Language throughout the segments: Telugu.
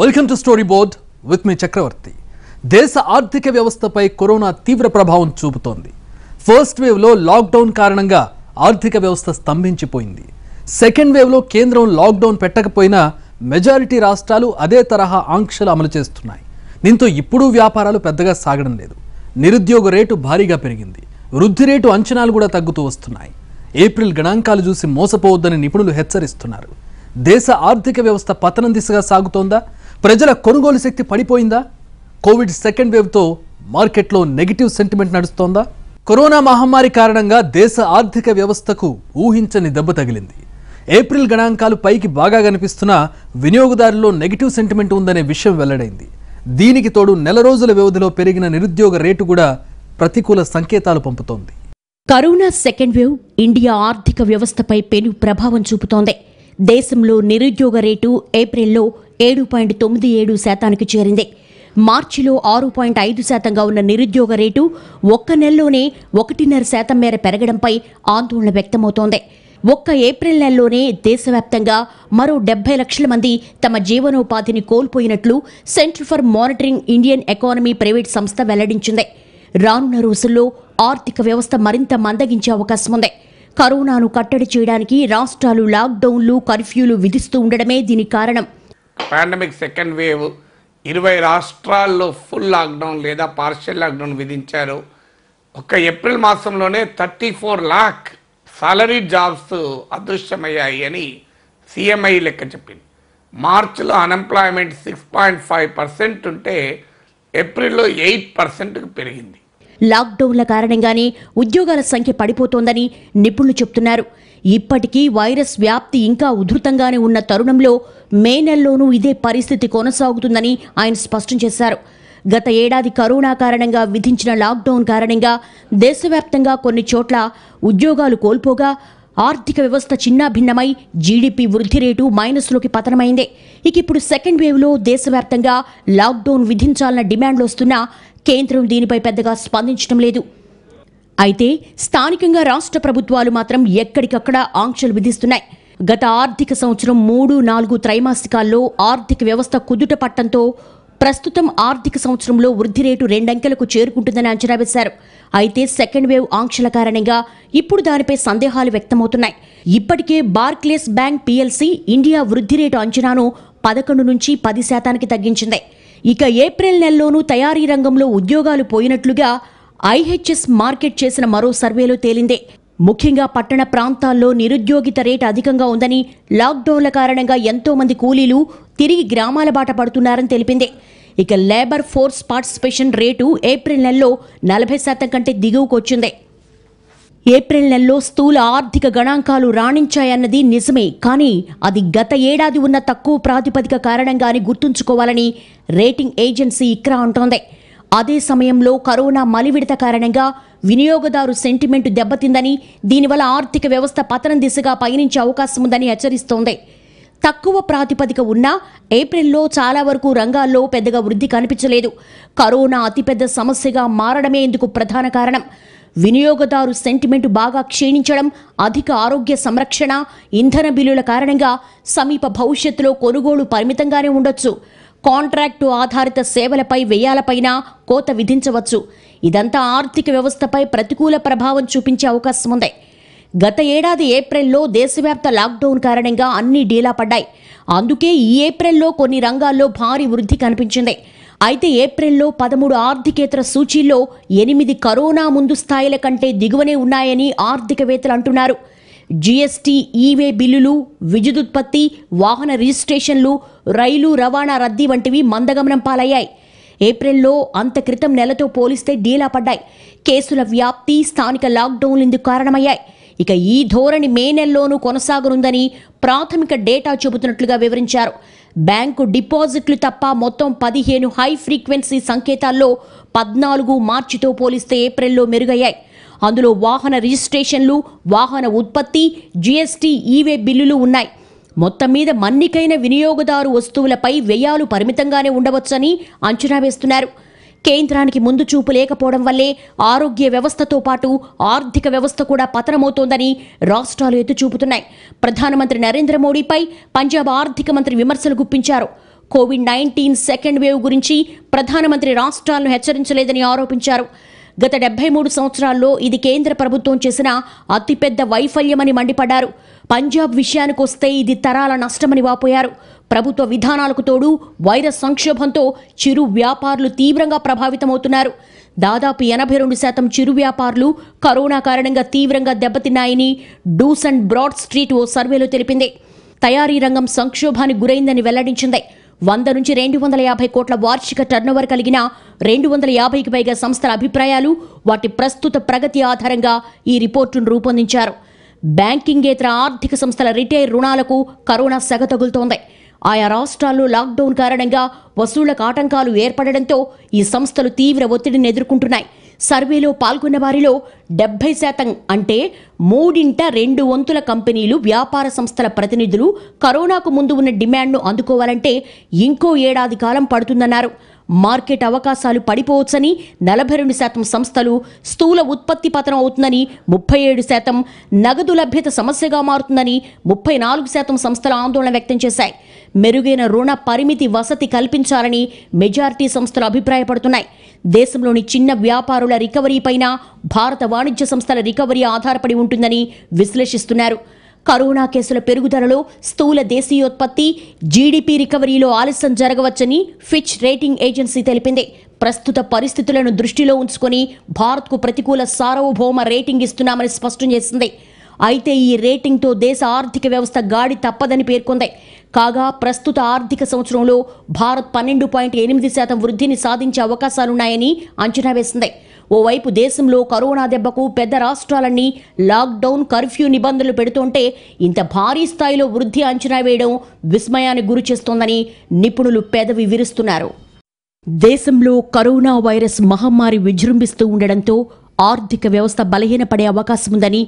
welcome to story board with me Chakravarthi దేశ ఆర్థిక వ్యవస్థపై కరోనా తీవ్ర ప్రభావం చూపుతోంది ఫస్ట్ వేవ్లో లాక్డౌన్ కారణంగా ఆర్థిక వ్యవస్థ స్తంభించిపోయింది సెకండ్ వేవ్లో కేంద్రం లాక్డౌన్ పెట్టకపోయినా మెజారిటీ రాష్ట్రాలు అదే తరహా ఆంక్షలు అమలు చేస్తున్నాయి దీంతో ఇప్పుడు వ్యాపారాలు పెద్దగా సాగడం లేదు నిరుద్యోగ రేటు భారీగా పెరిగింది వృద్ధి రేటు అంచనాలు కూడా తగ్గుతూ వస్తున్నాయి ఏప్రిల్ గణాంకాలు చూసి మోసపోవద్దని నిపుణులు హెచ్చరిస్తున్నారు దేశ ఆర్థిక వ్యవస్థ పతనం దిశగా సాగుతోందా ప్రజల కొనుగోలు శక్తి పడిపోయిందా కోవిడ్ సెకండ్ వేవ్తో మార్కెట్లో నెగిటివ్ సెంటిమెంట్ నడుస్తోందా కరోనా మహమ్మారి కారణంగా దేశ ఆర్థిక వ్యవస్థకు ఊహించని దెబ్బ తగిలింది ఏప్రిల్ గణాంకాలు పైకి బాగా కనిపిస్తున్నా వినియోగదారుల్లో నెగిటివ్ సెంటిమెంట్ ఉందనే విషయం వెల్లడైంది దీనికి తోడు నెల రోజుల వ్యవధిలో పెరిగిన నిరుద్యోగ రేటు కూడా ప్రతికూల సంకేతాలు పంపుతోంది కరోనా సెకండ్ వేవ్ ఇండియా ఆర్థిక వ్యవస్థపై పెను ప్రభావం చూపుతోంది దేశంలో నిరుద్యోగ రేటు ఏప్రిల్లో ఏడు పాయింట్ తొమ్మిది ఏడు శాతానికి చేరింది మార్చిలో ఆరు పాయింట్ ఐదు శాతంగా ఉన్న నిరుద్యోగ రేటు ఒక్క నెలలోనే ఒకటిన్నర శాతం మేర పెరగడంపై ఆందోళన వ్యక్తమవుతోంది ఒక్క ఏప్రిల్ నెలలోనే దేశవ్యాప్తంగా మరో డెబ్బై లక్షల మంది తమ జీవనోపాధిని కోల్పోయినట్లు centre for monitoring Indian economy private సంస్థ వెల్లడించింది రానున్న రోజుల్లో ఆర్థిక వ్యవస్థ మరింత మందగించే అవకాశం ఉంది కరోనాను కట్టడి చేయడానికి రాష్ట్రాలు లాక్డౌన్లు కర్ఫ్యూలు విధిస్తూ ఉండడమే దీని కారణం పాండమిక్ సెకండ్ వేవ్ ఇరవై రాష్ట్రాల్లో ఫుల్ లాక్డౌన్ లేదా పార్షియల్ లాక్డౌన్ విధించారు ఒక ఏప్రిల్ మాసంలోనే thirty four lakh salary jobs అదృశ్యమయ్యాయి అని సిఎంఐ లెక్క చెప్పింది మార్చిలో unemployment six point five percent ఉంటే ఏప్రిల్లో ఎయిట్ పర్సెంట్కి పెరిగింది లాక్డౌన్ల కారణంగానే ఉద్యోగాల సంఖ్య పడిపోతోందని నిపుణులు చెబుతున్నారు ఇప్పటికీ వైరస్ వ్యాప్తి ఇంకా ఉధృతంగానే ఉన్న తరుణంలో మే నెలలోనూ ఇదే పరిస్థితి కొనసాగుతుందని ఆయన స్పష్టం చేశారు గత ఏడాది కరోనా కారణంగా విధించిన లాక్డౌన్ కారణంగా దేశవ్యాప్తంగా కొన్ని చోట్ల ఉద్యోగాలు కోల్పోగా ఆర్థిక వ్యవస్థ చిన్నాభిన్నమై జీడిపి వృద్ధి రేటు మైనస్లోకి పతనమైందే ఇక ఇప్పుడు సెకండ్ వేవ్లో దేశవ్యాప్తంగా లాక్డౌన్ విధించాలన్న డిమాండ్లు వస్తున్నా కేంద్రం దీనిపై పెద్దగా స్పందించడం లేదు అయితే స్థానికంగా రాష్ట్ర ప్రభుత్వాలు మాత్రం ఎక్కడికక్కడ ఆంక్షలు విధిస్తున్నాయి గత ఆర్థిక సంవత్సరం మూడు నాలుగు త్రైమాసికాల్లో ఆర్థిక వ్యవస్థ కుదుట పట్టంతో ప్రస్తుతం ఆర్థిక సంవత్సరంలో వృద్ధి రేటు రెండంకెలకు చేరుకుంటుందని అంచనా వేశారు అయితే సెకండ్ వేవ్ ఆంక్షల కారణంగా ఇప్పుడు దానిపై సందేహాలు వ్యక్తమవుతున్నాయి ఇప్పటికే బార్క్లేస్ బ్యాంక్ పీఎల్సీ ఇండియా వృద్ధి రేటు అంచనాను పదకొండు నుంచి పది శాతానికి తగ్గించింది ఇక ఏప్రిల్ నెలలోనూ తయారీ రంగంలో ఉద్యోగాలు పోయినట్లుగా ఐహెచ్ఎస్ మార్కెట్ చేసిన మరో సర్వేలో తేలిందే ముఖ్యంగా పట్టణ ప్రాంతాల్లో నిరుద్యోగిత రేటు అధికంగా ఉందని లాక్డౌన్ల కారణంగా ఎంతోమంది కూలీలు తిరిగి గ్రామాల బాట పడుతున్నారని తెలిపింది ఇక labour force participation rate April నెలలో నలభై శాతం కంటే వచ్చిందే ఏప్రిల్ నెలలో స్థూల ఆర్థిక గణాంకాలు రాణించాయన్నది నిజమే కానీ అది గత ఏడాది ఉన్న తక్కువ ప్రాతిపదిక అని గుర్తుంచుకోవాలని రేటింగ్ ఏజెన్సీ ఇక్రా అంటోంది అదే సమయంలో కరోనా మలివిడత కారణంగా వినియోగదారు సెంటిమెంట్ దెబ్బతిందని దీనివల్ల ఆర్థిక వ్యవస్థ పతనం దిశగా పయనించే అవకాశం ఉందని హెచ్చరిస్తోంది తక్కువ ప్రాతిపదిక ఉన్నా ఏప్రిల్లో చాలా వరకు రంగాల్లో పెద్దగా వృద్ధి కనిపించలేదు కరోనా అతిపెద్ద సమస్యగా మారడమే ఇందుకు ప్రధాన కారణం వినియోగదారు సెంటిమెంట్ బాగా క్షీణించడం అధిక ఆరోగ్య సంరక్షణ ఇంధన బిల్లుల కారణంగా సమీప భవిష్యత్తులో కొనుగోలు పరిమితంగానే ఉండొచ్చు కాంట్రాక్టు ఆధారిత సేవలపై వ్యయాలపైన కోత విధించవచ్చు ఇదంతా ఆర్థిక వ్యవస్థపై ప్రతికూల ప్రభావం చూపించే అవకాశం ఉంది గత ఏడాది ఏప్రిల్లో దేశవ్యాప్త లాక్డౌన్ కారణంగా అన్ని డీలా పడ్డాయి అందుకే ఈ ఏప్రిల్లో కొన్ని రంగాల్లో భారీ వృద్ధి కనిపించింది అయితే ఏప్రిల్లో పదమూడు ఆర్థికేతర సూచీల్లో ఎనిమిది కరోనా ముందు స్థాయిల కంటే దిగువనే ఉన్నాయని ఆర్థికవేత్తలు అంటున్నారు జీఎస్టీ ఈవే బిల్లులు విద్యుదుత్పత్తి వాహన రిజిస్ట్రేషన్లు రైలు రవాణా రద్దీ వంటివి మందగమనం పాలయ్యాయి ఏప్రిల్లో అంత క్రితం నెలతో పోలిస్తే డీలా పడ్డాయి కేసుల వ్యాప్తి స్థానిక లాక్డౌన్లు ఇందుకు కారణమయ్యాయి ఇక ఈ ధోరణి మే నెలలోనూ కొనసాగనుందని ప్రాథమిక డేటా చెబుతున్నట్లుగా వివరించారు బ్యాంకు డిపాజిట్లు తప్ప మొత్తం పదిహేను హై ఫ్రీక్వెన్సీ సంకేతాల్లో పద్నాలుగు మార్చితో పోలిస్తే ఏప్రిల్లో మెరుగయ్యాయి అందులో వాహన రిజిస్ట్రేషన్లు వాహన ఉత్పత్తి జీఎస్టీ ఈవే బిల్లులు ఉన్నాయి మొత్తం మీద మన్నికైన వినియోగదారు వస్తువులపై వ్యయాలు పరిమితంగానే ఉండవచ్చని అంచనా వేస్తున్నారు కేంద్రానికి ముందు చూపు లేకపోవడం వల్లే ఆరోగ్య వ్యవస్థతో పాటు ఆర్థిక వ్యవస్థ కూడా పతనమవుతోందని రాష్ట్రాలు ఎత్తుచూపుతున్నాయి ప్రధానమంత్రి నరేంద్ర మోడీపై పంజాబ్ ఆర్థిక మంత్రి విమర్శలు గుప్పించారు కోవిడ్ నైన్టీన్ సెకండ్ వేవ్ గురించి ప్రధానమంత్రి రాష్ట్రాలను హెచ్చరించలేదని ఆరోపించారు గత డెబ్బై మూడు సంవత్సరాల్లో ఇది కేంద్ర ప్రభుత్వం చేసిన అతిపెద్ద వైఫల్యమని మండిపడ్డారు పంజాబ్ విషయానికొస్తే ఇది తరాల నష్టమని వాపోయారు ప్రభుత్వ విధానాలకు తోడు వైరస్ సంక్షోభంతో చిరు వ్యాపారులు తీవ్రంగా ప్రభావితమవుతున్నారు దాదాపు ఎనభై రెండు శాతం చిరు వ్యాపారులు కరోనా కారణంగా తీవ్రంగా దెబ్బతిన్నాయని డూస్ అండ్ బ్రాడ్ స్ట్రీట్ ఓ సర్వేలో తెలిపింది తయారీ రంగం సంక్షోభానికి గురైందని వెల్లడించింది వంద నుంచి రెండు వందల యాభై కోట్ల వార్షిక టర్నోవర్ కలిగిన రెండు వందల యాభైకి పైగా సంస్థల అభిప్రాయాలు వాటి ప్రస్తుత ప్రగతి ఆధారంగా ఈ రిపోర్టును రూపొందించారు బ్యాంకింగేతర ఆర్థిక సంస్థల రిటైర్ రుణాలకు కరోనా సెగ తగులుతోంది ఆయా రాష్ట్రాల్లో లాక్డౌన్ కారణంగా వసూళ్లకు ఆటంకాలు ఏర్పడడంతో ఈ సంస్థలు తీవ్ర ఒత్తిడిని ఎదుర్కొంటున్నాయి సర్వేలో పాల్గొన్న వారిలో డెబ్బై శాతం అంటే మూడింట రెండు వంతుల కంపెనీలు వ్యాపార సంస్థల ప్రతినిధులు కరోనాకు ముందు ఉన్న డిమాండ్ను అందుకోవాలంటే ఇంకో ఏడాది కాలం పడుతుందన్నారు మార్కెట్ అవకాశాలు పడిపోవచ్చని నలభై రెండు శాతం సంస్థలు స్థూల ఉత్పత్తి పతనం అవుతుందని ముప్పై ఏడు శాతం నగదు లభ్యత సమస్యగా మారుతుందని ముప్పై నాలుగు శాతం సంస్థలు ఆందోళన వ్యక్తం చేశాయి మెరుగైన రుణ పరిమితి వసతి కల్పించాలని మెజార్టీ సంస్థలు అభిప్రాయపడుతున్నాయి దేశంలోని చిన్న వ్యాపారుల రికవరీపైన భారత వాణిజ్య సంస్థల రికవరీ ఆధారపడి ఉంటుందని విశ్లేషిస్తున్నారు కరోనా కేసుల పెరుగుదలలో స్థూల దేశీయోత్పత్తి జీడిపి రికవరీలో ఆలస్యం జరగవచ్చని ఫిచ్ రేటింగ్ ఏజెన్సీ తెలిపింది ప్రస్తుత పరిస్థితులను దృష్టిలో ఉంచుకొని భారత్కు ప్రతికూల సార్వభౌమ రేటింగ్ ఇస్తున్నామని స్పష్టం చేసింది అయితే ఈ రేటింగ్తో దేశ ఆర్థిక వ్యవస్థ గాడి తప్పదని పేర్కొంది కాగా ప్రస్తుత ఆర్థిక సంవత్సరంలో భారత్ పన్నెండు పాయింట్ ఎనిమిది శాతం వృద్ధిని సాధించే అవకాశాలున్నాయని అంచనా వేసింది ఓవైపు దేశంలో కరోనా దెబ్బకు పెద్ద రాష్ట్రాలన్నీ లాక్డౌన్ కర్ఫ్యూ నిబంధనలు పెడుతుంటే ఇంత భారీ స్థాయిలో వృద్ధి అంచనా వేయడం విస్మయానికి గురిచేస్తోందని నిపుణులు పెదవి విరుస్తున్నారు దేశంలో కరోనా వైరస్ మహమ్మారి విజృంభిస్తూ ఉండడంతో ఆర్థిక వ్యవస్థ బలహీనపడే అవకాశం ఉందని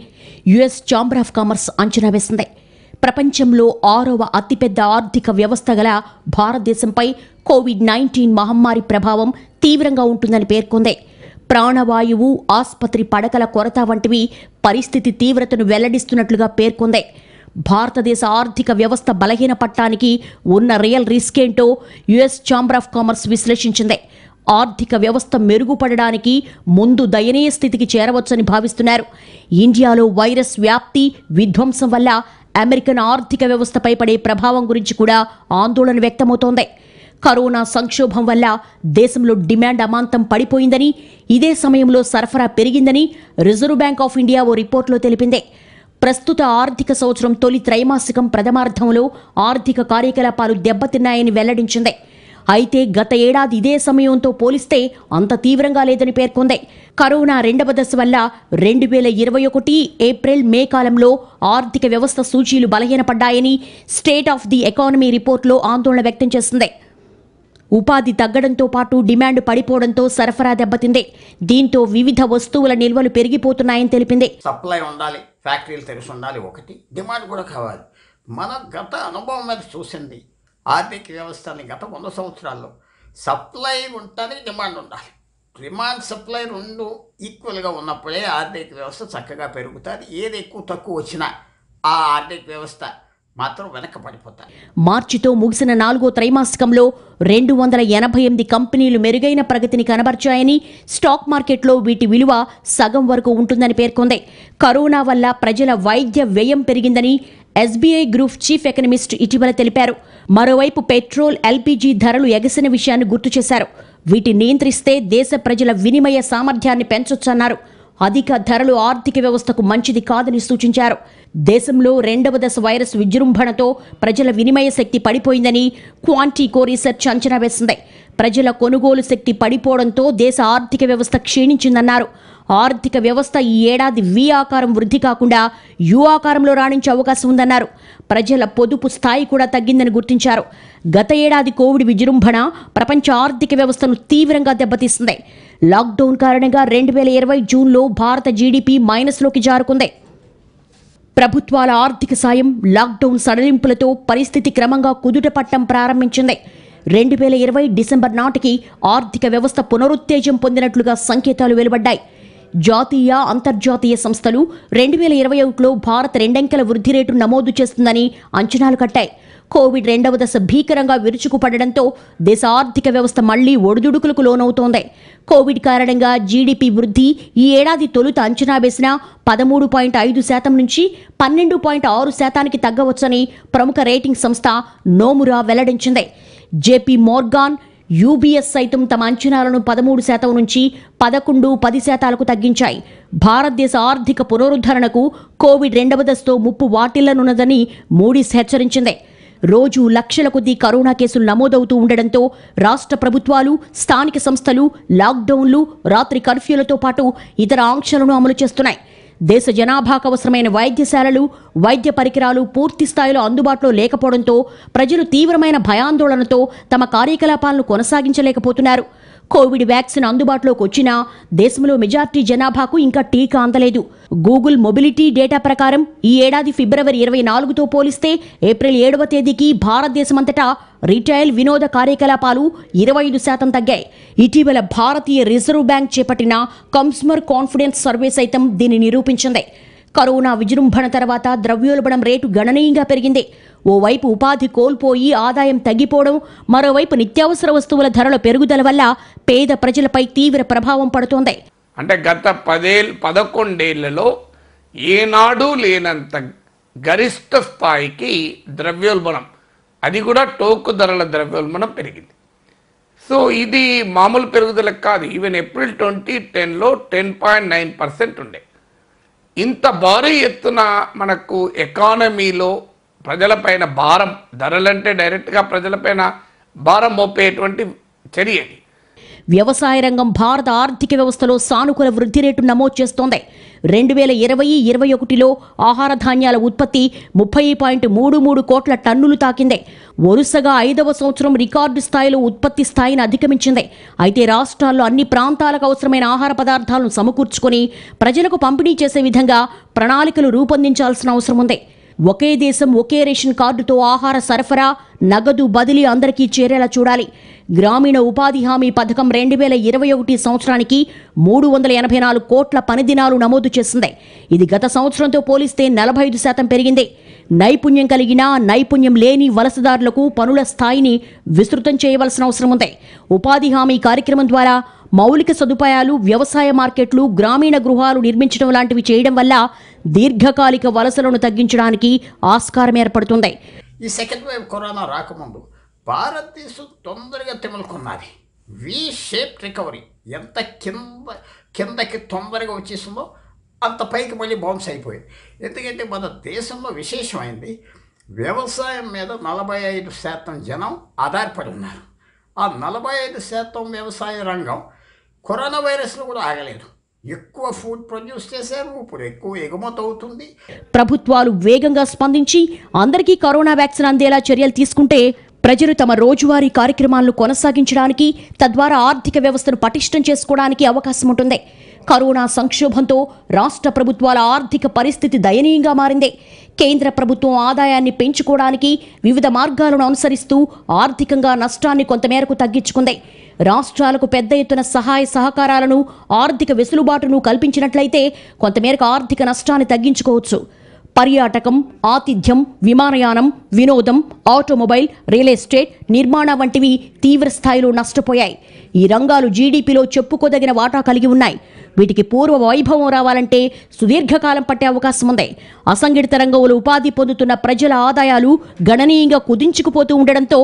యుఎస్ ఛాంబర్ ఆఫ్ కామర్స్ అంచనా వేసింది ప్రపంచంలో ఆరవ అతిపెద్ద ఆర్థిక వ్యవస్థ గల భారతదేశంపై కోవిడ్ నైన్టీన్ మహమ్మారి ప్రభావం తీవ్రంగా ఉంటుందని పేర్కొంది ప్రాణవాయువు ఆసుపత్రి పడకల కొరత వంటివి పరిస్థితి తీవ్రతను వెల్లడిస్తున్నట్లుగా పేర్కొంది భారతదేశ ఆర్థిక వ్యవస్థ బలహీన పట్టానికి ఉన్న రియల్ రిస్క్ ఏంటో యుఎస్ ఛాంబర్ ఆఫ్ కామర్స్ విశ్లేషించింది ఆర్థిక వ్యవస్థ మెరుగుపడడానికి ముందు దయనీయ స్థితికి చేరవచ్చని భావిస్తున్నారు ఇండియాలో వైరస్ వ్యాప్తి విధ్వంసం వల్ల అమెరికన్ ఆర్థిక వ్యవస్థపై పడే ప్రభావం గురించి కూడా ఆందోళన వ్యక్తమవుతోంది కరోనా సంక్షోభం వల్ల దేశంలో డిమాండ్ అమాంతం పడిపోయిందని ఇదే సమయంలో సరఫరా పెరిగిందని రిజర్వ్ బ్యాంక్ ఆఫ్ ఇండియా ఓ రిపోర్టులో తెలిపింది ప్రస్తుత ఆర్థిక సంవత్సరం తొలి త్రైమాసికం ప్రథమార్థంలో ఆర్థిక కార్యకలాపాలు దెబ్బతిన్నాయని వెల్లడించింది అయితే గత ఏడాది ఇదే సమయంతో పోలిస్తే అంత తీవ్రంగా లేదని పేర్కొంది కరోనా రెండవ దశ వల్ల రెండు వేల ఇరవై ఒకటి ఏప్రిల్ మే కాలంలో ఆర్థిక వ్యవస్థ సూచీలు బలహీనపడ్డాయని స్టేట్ ఆఫ్ ది ఎకానమీ రిపోర్ట్లో ఆందోళన వ్యక్తం చేసింది ఉపాధి తగ్గడంతో పాటు డిమాండ్ పడిపోవడంతో సరఫరా దెబ్బతింది దీంతో వివిధ వస్తువుల నిల్వలు పెరిగిపోతున్నాయని తెలిపింది సప్లై ఉండాలి ఫ్యాక్టరీలు తెరిచి ఉండాలి ఒకటి డిమాండ్ కూడా కావాలి మన గత అనుభవం మీద చూసింది ఆర్థిక వ్యవస్థని గత వంద సంవత్సరాల్లో సప్లై ఉంటుంది డిమాండ్ ఉండాలి డిమాండ్ సప్లై రెండు ఈక్వల్గా ఉన్నప్పుడే ఆర్థిక వ్యవస్థ చక్కగా పెరుగుతుంది ఏది ఎక్కువ తక్కువ వచ్చినా ఆ ఆర్థిక వ్యవస్థ మాత్రం పడిపోతాయి మార్చితో ముగిసిన నాలుగో త్రైమాసికంలో రెండు వందల ఎనభై ఎనిమిది కంపెనీలు మెరుగైన ప్రగతిని కనబర్చాయని స్టాక్ మార్కెట్లో వీటి విలువ సగం వరకు ఉంటుందని పేర్కొంది కరోనా వల్ల ప్రజల వైద్య వ్యయం పెరిగిందని ఎస్బీఐ గ్రూప్ చీఫ్ ఎకనమిస్ట్ ఇటీవల తెలిపారు మరోవైపు పెట్రోల్ ఎల్పీజీ ధరలు ఎగసిన విషయాన్ని గుర్తు చేశారు వీటి నియంత్రిస్తే దేశ ప్రజల వినిమయ సామర్థ్యాన్ని పెంచొచ్చన్నారు అధిక ధరలు ఆర్థిక వ్యవస్థకు మంచిది కాదని సూచించారు దేశంలో రెండవ దశ వైరస్ విజృంభణతో ప్రజల వినిమయ శక్తి పడిపోయిందని క్వాంటీకో రీసెర్చ్ అంచనా వేసింది ప్రజల కొనుగోలు శక్తి పడిపోవడంతో దేశ ఆర్థిక వ్యవస్థ క్షీణించిందన్నారు ఆర్థిక వ్యవస్థ ఈ ఏడాది వి ఆకారం వృద్ధి కాకుండా యు ఆకారంలో రాణించే అవకాశం ఉందన్నారు ప్రజల పొదుపు స్థాయి కూడా తగ్గిందని గుర్తించారు గత ఏడాది కోవిడ్ విజృంభణ ప్రపంచ ఆర్థిక వ్యవస్థను తీవ్రంగా దెబ్బతీసింది లాక్డౌన్ కారణంగా రెండు వేల ఇరవై జూన్లో భారత జీడిపి మైనస్లోకి జారుకుంది ప్రభుత్వాల ఆర్థిక సాయం లాక్డౌన్ సడలింపులతో పరిస్థితి క్రమంగా కుదుట పట్టం ప్రారంభించింది రెండు వేల ఇరవై డిసెంబర్ నాటికి ఆర్థిక వ్యవస్థ పునరుత్తేజం పొందినట్లుగా సంకేతాలు వెలువడ్డాయి జాతీయ అంతర్జాతీయ సంస్థలు రెండు వేల ఇరవై ఒకటిలో భారత్ రెండంకెల వృద్ధి రేటు నమోదు చేస్తుందని అంచనాలు కట్టాయి కోవిడ్ రెండవ దశ భీకరంగా విరుచుకుపడడంతో దేశ ఆర్థిక వ్యవస్థ మళ్లీ ఒడిదుడుకులకు లోనవుతోంది కోవిడ్ కారణంగా జీడిపి వృద్ధి ఈ ఏడాది తొలుత అంచనా వేసిన పదమూడు పాయింట్ ఐదు శాతం నుంచి పన్నెండు పాయింట్ ఆరు శాతానికి తగ్గవచ్చని ప్రముఖ రేటింగ్ సంస్థ నోమురా వెల్లడించింది జేపీ మోర్గాన్ యూబీఎస్ సైతం తమ అంచనాలను పదమూడు శాతం నుంచి పదకొండు పది శాతాలకు తగ్గించాయి భారతదేశ ఆర్థిక పునరుద్ధరణకు కోవిడ్ రెండవ దశతో ముప్పు వాటిల్లనున్నదని మోడీస్ హెచ్చరించింది రోజు లక్షల కొద్దీ కరోనా కేసులు నమోదవుతూ ఉండడంతో రాష్ట్ర ప్రభుత్వాలు స్థానిక సంస్థలు లాక్డౌన్లు రాత్రి కర్ఫ్యూలతో పాటు ఇతర ఆంక్షలను అమలు చేస్తున్నాయి దేశ జనాభాకు అవసరమైన వైద్యశాలలు వైద్య పరికరాలు పూర్తి స్థాయిలో అందుబాటులో లేకపోవడంతో ప్రజలు తీవ్రమైన భయాందోళనతో తమ కార్యకలాపాలను కొనసాగించలేకపోతున్నారు కోవిడ్ వ్యాక్సిన్ అందుబాటులోకి వచ్చినా దేశంలో మెజార్టీ జనాభాకు ఇంకా టీకా అందలేదు గూగుల్ మొబిలిటీ డేటా ప్రకారం ఈ ఏడాది ఫిబ్రవరి ఇరవై నాలుగుతో పోలిస్తే ఏప్రిల్ ఏడవ తేదీకి భారతదేశమంతటా రిటైల్ వినోద కార్యకలాపాలు ఇరవై ఐదు శాతం తగ్గాయి ఇటీవల భారతీయ రిజర్వ్ బ్యాంక్ చేపట్టిన కన్స్యూమర్ కాన్ఫిడెన్స్ సర్వే సైతం దీన్ని నిరూపించింది కరోనా విజృంభణ తర్వాత ద్రవ్యోల్బణం రేటు గణనీయంగా పెరిగింది ఓవైపు ఉపాధి కోల్పోయి ఆదాయం తగ్గిపోవడం మరోవైపు నిత్యావసర వస్తువుల ధరల పెరుగుదల వల్ల పేద ప్రజలపై తీవ్ర ప్రభావం పడుతోంది అంటే గత పదే పదకొండేళ్లలో ఏనాడు లేనంత గరిష్ట స్థాయికి ద్రవ్యోల్బణం అది కూడా టోకు ధరల ద్రవ్యోల్బణం పెరిగింది సో ఇది మామూలు పెరుగుదల కాదు ఈవెన్ ఏప్రిల్ ట్వంటీ టెన్లో టెన్ పాయింట్ నైన్ పర్సెంట్ ఉండే ఇంత భారీ ఎత్తున మనకు ఎకానమీలో ప్రజలపైన భారం ధరలంటే డైరెక్ట్గా ప్రజలపైన భారం మోపేటువంటి చర్య వ్యవసాయ రంగం భారత ఆర్థిక వ్యవస్థలో సానుకూల వృద్ధి రేటు నమోదు చేస్తోంది రెండు వేల ఇరవై ఇరవై ఒకటిలో ఆహార ధాన్యాల ఉత్పత్తి ముప్పై పాయింట్ మూడు మూడు కోట్ల టన్నులు తాకింది వరుసగా ఐదవ సంవత్సరం రికార్డు స్థాయిలో ఉత్పత్తి స్థాయిని అధిగమించింది అయితే రాష్ట్రాల్లో అన్ని ప్రాంతాలకు అవసరమైన ఆహార పదార్థాలను సమకూర్చుకొని ప్రజలకు పంపిణీ చేసే విధంగా ప్రణాళికలు రూపొందించాల్సిన అవసరం ఉంది ఒకే దేశం ఒకే రేషన్ కార్డుతో ఆహార సరఫరా నగదు బదిలీ అందరికీ చేరేలా చూడాలి గ్రామీణ ఉపాధి హామీ పథకం రెండు వేల ఇరవై ఒకటి సంవత్సరానికి మూడు వందల ఎనభై నాలుగు కోట్ల పనిదినాలు నమోదు చేసింది ఇది గత సంవత్సరంతో పోలిస్తే నలభై ఐదు శాతం పెరిగింది నైపుణ్యం కలిగిన నైపుణ్యం లేని వలసదారులకు పనుల స్థాయిని విస్తృతం చేయవలసిన అవసరం ఉంది ఉపాధి హామీ కార్యక్రమం ద్వారా మౌలిక సదుపాయాలు వ్యవసాయ మార్కెట్లు గ్రామీణ గృహాలు నిర్మించడం లాంటివి చేయడం వల్ల దీర్ఘకాలిక వలసలను తగ్గించడానికి ఆస్కారం ఏర్పడుతుంది ఈ సెకండ్ వేవ్ కరోనా రాకముందు భారతదేశం తొందరగా తిమలుకున్నది వి షేప్ రికవరీ ఎంత కింద కిందకి తొందరగా వచ్చేసిందో అంత పైకి మళ్ళీ బౌన్స్ అయిపోయింది ఎందుకంటే మన దేశంలో విశేషమైంది వ్యవసాయం మీద నలభై ఐదు శాతం జనం ఆధారపడి ఉన్నారు ఆ నలభై ఐదు శాతం వ్యవసాయ రంగం కరోనా వైరస్లు కూడా ఆగలేదు ఎక్కువ ఫుడ్ ప్రొడ్యూస్ చేశారు ఇప్పుడు ఎక్కువ ఎగుమతి అవుతుంది ప్రభుత్వాలు వేగంగా స్పందించి అందరికీ కరోనా వ్యాక్సిన్ అందేలా చర్యలు తీసుకుంటే ప్రజలు తమ రోజువారీ కార్యక్రమాలను కొనసాగించడానికి తద్వారా ఆర్థిక వ్యవస్థను పటిష్టం చేసుకోవడానికి అవకాశం ఉంటుంది కరోనా సంక్షోభంతో రాష్ట్ర ప్రభుత్వాల ఆర్థిక పరిస్థితి దయనీయంగా మారింది కేంద్ర ప్రభుత్వం ఆదాయాన్ని పెంచుకోవడానికి వివిధ మార్గాలను అనుసరిస్తూ ఆర్థికంగా నష్టాన్ని కొంతమేరకు తగ్గించుకుంది రాష్ట్రాలకు పెద్ద ఎత్తున సహాయ సహకారాలను ఆర్థిక వెసులుబాటును కల్పించినట్లయితే కొంతమేరకు ఆర్థిక నష్టాన్ని తగ్గించుకోవచ్చు పర్యాటకం ఆతిథ్యం విమానయానం వినోదం ఆటోమొబైల్ రియల్ ఎస్టేట్ నిర్మాణ వంటివి తీవ్ర స్థాయిలో నష్టపోయాయి ఈ రంగాలు జీడీపీలో చెప్పుకోదగిన వాటా కలిగి ఉన్నాయి వీటికి పూర్వ వైభవం రావాలంటే సుదీర్ఘకాలం పట్టే అవకాశం ఉంది అసంఘటిత రంగంలో ఉపాధి పొందుతున్న ప్రజల ఆదాయాలు గణనీయంగా కుదించుకుపోతూ ఉండడంతో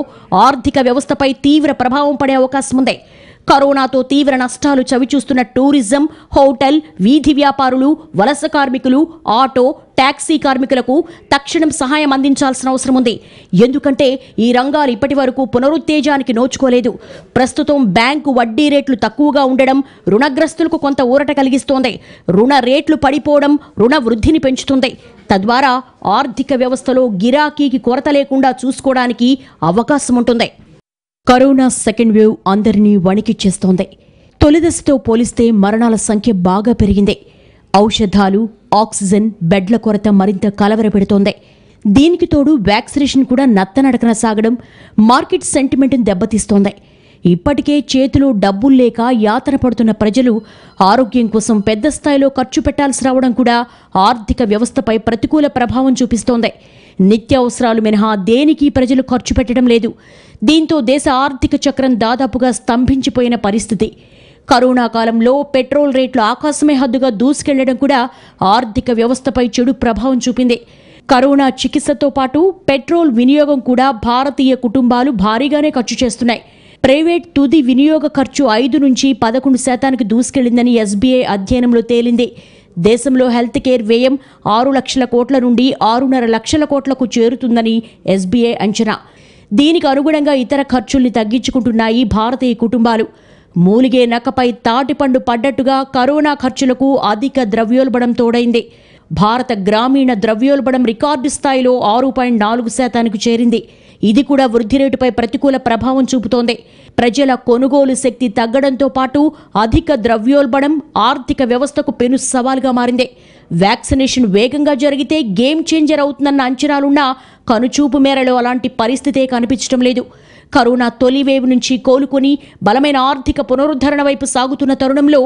ఆర్థిక వ్యవస్థపై తీవ్ర ప్రభావం పడే అవకాశం ఉంది కరోనాతో తీవ్ర నష్టాలు చవిచూస్తున్న టూరిజం హోటల్ వీధి వ్యాపారులు వలస కార్మికులు ఆటో ట్యాక్సీ కార్మికులకు తక్షణం సహాయం అందించాల్సిన అవసరం ఉంది ఎందుకంటే ఈ రంగాలు ఇప్పటి వరకు పునరుత్తేజానికి నోచుకోలేదు ప్రస్తుతం బ్యాంకు వడ్డీ రేట్లు తక్కువగా ఉండడం రుణగ్రస్తులకు కొంత ఊరట కలిగిస్తోంది రుణ రేట్లు పడిపోవడం రుణ వృద్ధిని పెంచుతుంది తద్వారా ఆర్థిక వ్యవస్థలో గిరాకీకి కొరత లేకుండా చూసుకోవడానికి అవకాశం ఉంటుంది కరోనా సెకండ్ వేవ్ అందరినీ చేస్తోంది తొలిదశతో పోలిస్తే మరణాల సంఖ్య బాగా పెరిగింది ఔషధాలు ఆక్సిజన్ బెడ్ల కొరత మరింత కలవరపెడుతోంది దీనికి తోడు వ్యాక్సినేషన్ కూడా నత్తనడకన సాగడం మార్కెట్ సెంటిమెంట్ను దెబ్బతీస్తోంది ఇప్పటికే చేతిలో డబ్బులు లేక యాతన పడుతున్న ప్రజలు ఆరోగ్యం కోసం పెద్ద స్థాయిలో ఖర్చు పెట్టాల్సి రావడం కూడా ఆర్థిక వ్యవస్థపై ప్రతికూల ప్రభావం చూపిస్తోంది నిత్యావసరాలు మినహా దేనికి ప్రజలు ఖర్చు పెట్టడం లేదు దీంతో దేశ ఆర్థిక చక్రం దాదాపుగా స్తంభించిపోయిన పరిస్థితి కరోనా కాలంలో పెట్రోల్ రేట్లు ఆకాశమే హద్దుగా దూసుకెళ్లడం కూడా ఆర్థిక వ్యవస్థపై చెడు ప్రభావం చూపింది కరోనా చికిత్సతో పాటు పెట్రోల్ వినియోగం కూడా భారతీయ కుటుంబాలు భారీగానే ఖర్చు చేస్తున్నాయి ప్రైవేట్ తుది వినియోగ ఖర్చు ఐదు నుంచి పదకొండు శాతానికి దూసుకెళ్లిందని ఎస్బీఐ అధ్యయనంలో తేలింది దేశంలో హెల్త్ కేర్ వ్యయం ఆరు లక్షల కోట్ల నుండి ఆరున్నర లక్షల కోట్లకు చేరుతుందని ఎస్బీఐ అంచనా దీనికి అనుగుణంగా ఇతర ఖర్చుల్ని తగ్గించుకుంటున్నాయి భారతీయ కుటుంబాలు మూలిగే నక్కపై తాటిపండు పడ్డట్టుగా కరోనా ఖర్చులకు అధిక ద్రవ్యోల్బణం తోడైంది భారత గ్రామీణ ద్రవ్యోల్బణం రికార్డు స్థాయిలో ఆరు పాయింట్ నాలుగు శాతానికి చేరింది ఇది కూడా వృద్ధి రేటుపై ప్రతికూల ప్రభావం చూపుతోంది ప్రజల కొనుగోలు శక్తి తగ్గడంతో పాటు అధిక ద్రవ్యోల్బణం ఆర్థిక వ్యవస్థకు పెను సవాల్గా మారింది వ్యాక్సినేషన్ వేగంగా జరిగితే గేమ్ చేంజర్ అవుతుందన్న అంచనాలున్నా కనుచూపు మేరలో అలాంటి పరిస్థితే కనిపించడం లేదు కరోనా తొలి వేవ్ నుంచి కోలుకుని బలమైన ఆర్థిక పునరుద్ధరణ వైపు సాగుతున్న తరుణంలో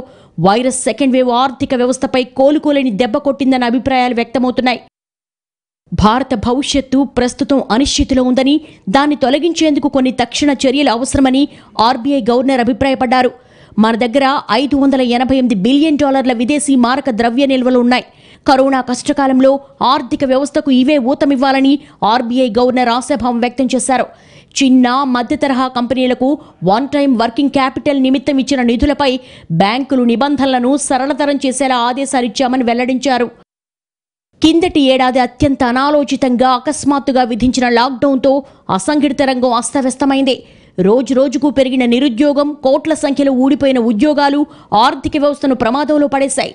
వైరస్ సెకండ్ వేవ్ ఆర్థిక వ్యవస్థపై కోలుకోలేని దెబ్బ కొట్టిందన్న అభిప్రాయాలు వ్యక్తమవుతున్నాయి భారత భవిష్యత్తు ప్రస్తుతం అనిశ్చితిలో ఉందని దాన్ని తొలగించేందుకు కొన్ని తక్షణ చర్యలు అవసరమని ఆర్బీఐ గవర్నర్ అభిప్రాయపడ్డారు మన దగ్గర ఐదు వందల ఎనభై ఎనిమిది బిలియన్ డాలర్ల విదేశీ మారక ద్రవ్య నిల్వలు ఉన్నాయి కరోనా కష్టకాలంలో ఆర్థిక వ్యవస్థకు ఇవే ఊతమివ్వాలని ఆర్బీఐ గవర్నర్ ఆశాభావం వ్యక్తం చేశారు చిన్న మధ్యతరహా కంపెనీలకు వన్ టైం వర్కింగ్ క్యాపిటల్ నిమిత్తం ఇచ్చిన నిధులపై బ్యాంకులు నిబంధనలను సరళతరం చేసేలా ఆదేశాలిచ్చామని వెల్లడించారు కిందటి ఏడాది అత్యంత అనాలోచితంగా అకస్మాత్తుగా విధించిన లాక్డౌన్తో అసంఘటిత రంగం అస్తవ్యస్తమైంది రోజు రోజుకు పెరిగిన నిరుద్యోగం కోట్ల సంఖ్యలో ఊడిపోయిన ఉద్యోగాలు ఆర్థిక వ్యవస్థను ప్రమాదంలో పడేశాయి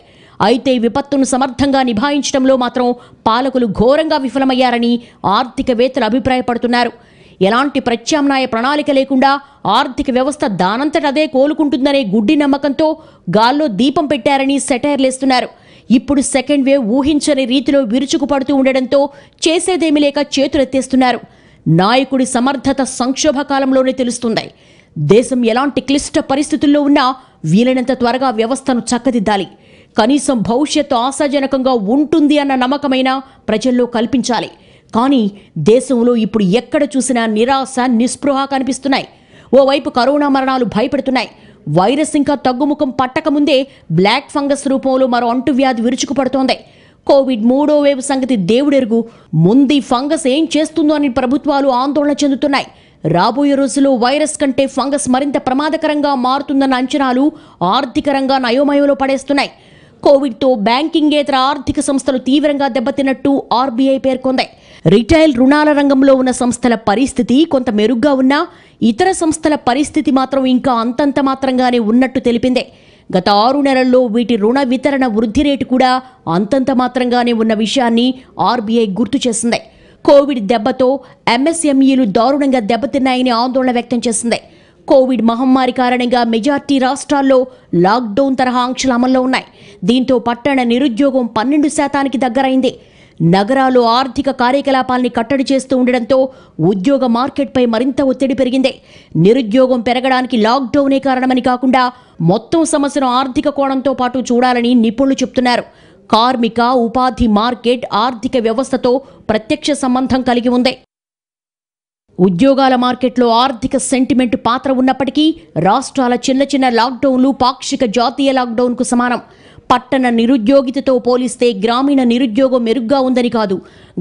అయితే విపత్తును సమర్థంగా నిభాయించడంలో మాత్రం పాలకులు ఘోరంగా విఫలమయ్యారని ఆర్థికవేత్తలు అభిప్రాయపడుతున్నారు ఎలాంటి ప్రత్యామ్నాయ ప్రణాళిక లేకుండా ఆర్థిక వ్యవస్థ దానంతటదే కోలుకుంటుందనే గుడ్డి నమ్మకంతో గాల్లో దీపం పెట్టారని సెటైర్లేస్తున్నారు ఇప్పుడు సెకండ్ వేవ్ ఊహించని రీతిలో విరుచుకుపడుతూ ఉండడంతో చేసేదేమీ లేక చేతులెత్తేస్తున్నారు నాయకుడి సమర్థత సంక్షోభ కాలంలోనే తెలుస్తుంది దేశం ఎలాంటి క్లిష్ట పరిస్థితుల్లో ఉన్నా వీలైనంత త్వరగా వ్యవస్థను చక్కదిద్దాలి కనీసం భవిష్యత్తు ఆశాజనకంగా ఉంటుంది అన్న నమ్మకమైన ప్రజల్లో కల్పించాలి కానీ దేశంలో ఇప్పుడు ఎక్కడ చూసినా నిరాశ నిస్పృహ కనిపిస్తున్నాయి ఓవైపు కరోనా మరణాలు భయపెడుతున్నాయి వైరస్ ఇంకా తగ్గుముఖం పట్టకముందే బ్లాక్ ఫంగస్ రూపంలో మరో అంటువ్యాధి విరుచుకుపడుతోంది కోవిడ్ మూడో వేవ్ సంగతి దేవుడెరుగు ముందు ఫంగస్ ఏం చేస్తుందో అని ప్రభుత్వాలు ఆందోళన చెందుతున్నాయి రాబోయే రోజుల్లో వైరస్ కంటే ఫంగస్ మరింత ప్రమాదకరంగా మారుతుందన్న అంచనాలు ఆర్థిక రంగా నయోమయంలో పడేస్తున్నాయి కోవిడ్తో బ్యాంకింగేతర ఆర్థిక సంస్థలు తీవ్రంగా దెబ్బతిన్నట్టు ఆర్బీఐ పేర్కొంది రిటైల్ రుణాల రంగంలో ఉన్న సంస్థల పరిస్థితి కొంత మెరుగ్గా ఉన్నా ఇతర సంస్థల పరిస్థితి మాత్రం ఇంకా అంతంత మాత్రంగానే ఉన్నట్టు తెలిపింది గత ఆరు నెలల్లో వీటి రుణ వితరణ వృద్ధి రేటు కూడా అంతంత మాత్రంగానే ఉన్న విషయాన్ని ఆర్బీఐ గుర్తు చేసింది కోవిడ్ దెబ్బతో ఎంఎస్ఎంఈలు దారుణంగా దెబ్బతిన్నాయని ఆందోళన వ్యక్తం చేసింది కోవిడ్ మహమ్మారి కారణంగా మెజార్టీ రాష్ట్రాల్లో లాక్డౌన్ తరహా ఆంక్షలు అమల్లో ఉన్నాయి దీంతో పట్టణ నిరుద్యోగం పన్నెండు శాతానికి దగ్గరైంది నగరాలు ఆర్థిక కార్యకలాపాల్ని కట్టడి చేస్తూ ఉండడంతో ఉద్యోగ మార్కెట్పై మరింత ఒత్తిడి పెరిగింది నిరుద్యోగం పెరగడానికి లాక్డౌనే కారణమని కాకుండా మొత్తం సమస్యను ఆర్థిక కోణంతో పాటు చూడాలని నిపుణులు చెబుతున్నారు కార్మిక ఉపాధి మార్కెట్ ఆర్థిక వ్యవస్థతో ప్రత్యక్ష సంబంధం కలిగి ఉంది ఉద్యోగాల మార్కెట్లో ఆర్థిక సెంటిమెంట్ పాత్ర ఉన్నప్పటికీ రాష్ట్రాల చిన్న చిన్న లాక్డౌన్లు పాక్షిక జాతీయ లాక్డౌన్కు సమానం పట్టణ నిరుద్యోగితతో పోలిస్తే గ్రామీణ నిరుద్యోగం మెరుగ్గా ఉందని కాదు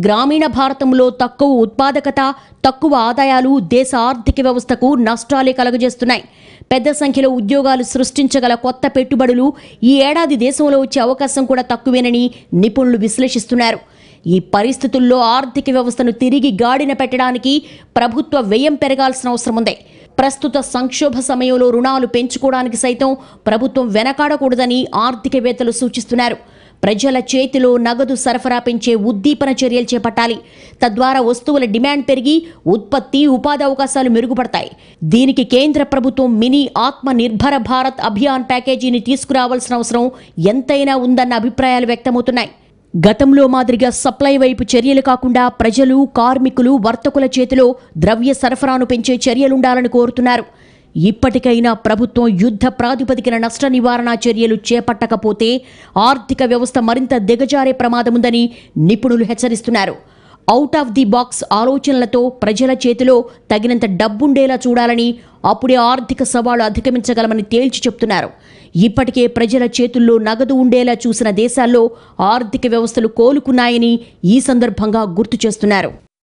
గ్రామీణ భారతంలో తక్కువ ఉత్పాదకత తక్కువ ఆదాయాలు దేశ ఆర్థిక వ్యవస్థకు నష్టాలే కలుగజేస్తున్నాయి పెద్ద సంఖ్యలో ఉద్యోగాలు సృష్టించగల కొత్త పెట్టుబడులు ఈ ఏడాది దేశంలో వచ్చే అవకాశం కూడా తక్కువేనని నిపుణులు విశ్లేషిస్తున్నారు ఈ పరిస్థితుల్లో ఆర్థిక వ్యవస్థను తిరిగి గాడిన పెట్టడానికి ప్రభుత్వ వ్యయం పెరగాల్సిన అవసరం ఉంది ప్రస్తుత సంక్షోభ సమయంలో రుణాలు పెంచుకోవడానికి సైతం ప్రభుత్వం వెనకాడకూడదని ఆర్థికవేత్తలు సూచిస్తున్నారు ప్రజల చేతిలో నగదు సరఫరా పెంచే ఉద్దీపన చర్యలు చేపట్టాలి తద్వారా వస్తువుల డిమాండ్ పెరిగి ఉత్పత్తి ఉపాధి అవకాశాలు మెరుగుపడతాయి దీనికి కేంద్ర ప్రభుత్వం మినీ ఆత్మ నిర్భర భారత్ అభియాన్ ప్యాకేజీని తీసుకురావాల్సిన అవసరం ఎంతైనా ఉందన్న అభిప్రాయాలు వ్యక్తమవుతున్నాయి గతంలో మాదిరిగా సప్లై వైపు చర్యలు కాకుండా ప్రజలు కార్మికులు వర్తకుల చేతిలో ద్రవ్య సరఫరాను పెంచే చర్యలుండాలని కోరుతున్నారు ఇప్పటికైనా ప్రభుత్వం యుద్ధ ప్రాతిపదికన నష్ట నివారణ చర్యలు చేపట్టకపోతే ఆర్థిక వ్యవస్థ మరింత దిగజారే ప్రమాదముందని నిపుణులు హెచ్చరిస్తున్నారు అవుట్ ఆఫ్ ది బాక్స్ ఆలోచనలతో ప్రజల చేతిలో తగినంత డబ్బుండేలా చూడాలని అప్పుడే ఆర్థిక సవాళ్లు అధిగమించగలమని తేల్చి చెప్తున్నారు ఇప్పటికే ప్రజల చేతుల్లో నగదు ఉండేలా చూసిన దేశాల్లో ఆర్థిక వ్యవస్థలు కోలుకున్నాయని ఈ సందర్భంగా గుర్తు చేస్తున్నారు